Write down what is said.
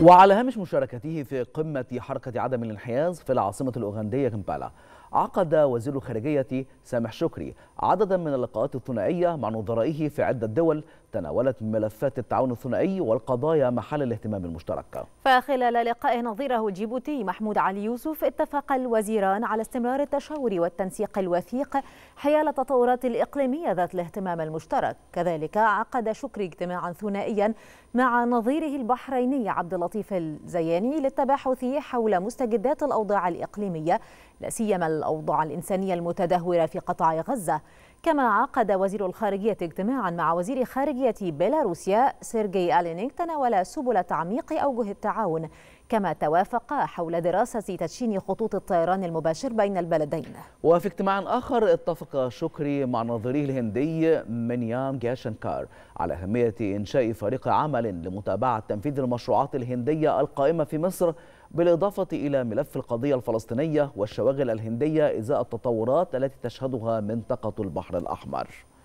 وعلى هامش مشاركته في قمة حركة عدم الانحياز في العاصمة الأوغندية كمبالا عقد وزير الخارجية سامح شكري عددا من اللقاءات الثنائية مع نظرائه في عدة دول تناولت ملفات التعاون الثنائي والقضايا محل الاهتمام المشترك فخلال لقاء نظيره الجيبوتي محمود علي يوسف اتفق الوزيران على استمرار التشاور والتنسيق الوثيق حيال التطورات الإقليمية ذات الاهتمام المشترك كذلك عقد شكري اجتماعا ثنائيا مع نظيره البحريني عبد اللطيف الزياني للتباحث حول مستجدات الأوضاع الإقليمية لا سيما الأوضاع الإنسانية المتدهورة في قطاع غزة كما عقد وزير الخارجية اجتماعا مع وزير خارجية بيلاروسيا سيرجي ألينينغ تناول سبل تعميق أوجه التعاون كما توافقا حول دراسة تدشين خطوط الطيران المباشر بين البلدين وفي اجتماع آخر اتفق شكري مع نظيره الهندي منيام جاشنكار على أهمية إنشاء فريق عمل لمتابعة تنفيذ المشروعات الهندية القائمة في مصر بالإضافة إلى ملف القضية الفلسطينية والشواغل الهندية إزاء التطورات التي تشهدها منطقة البحر الأحمر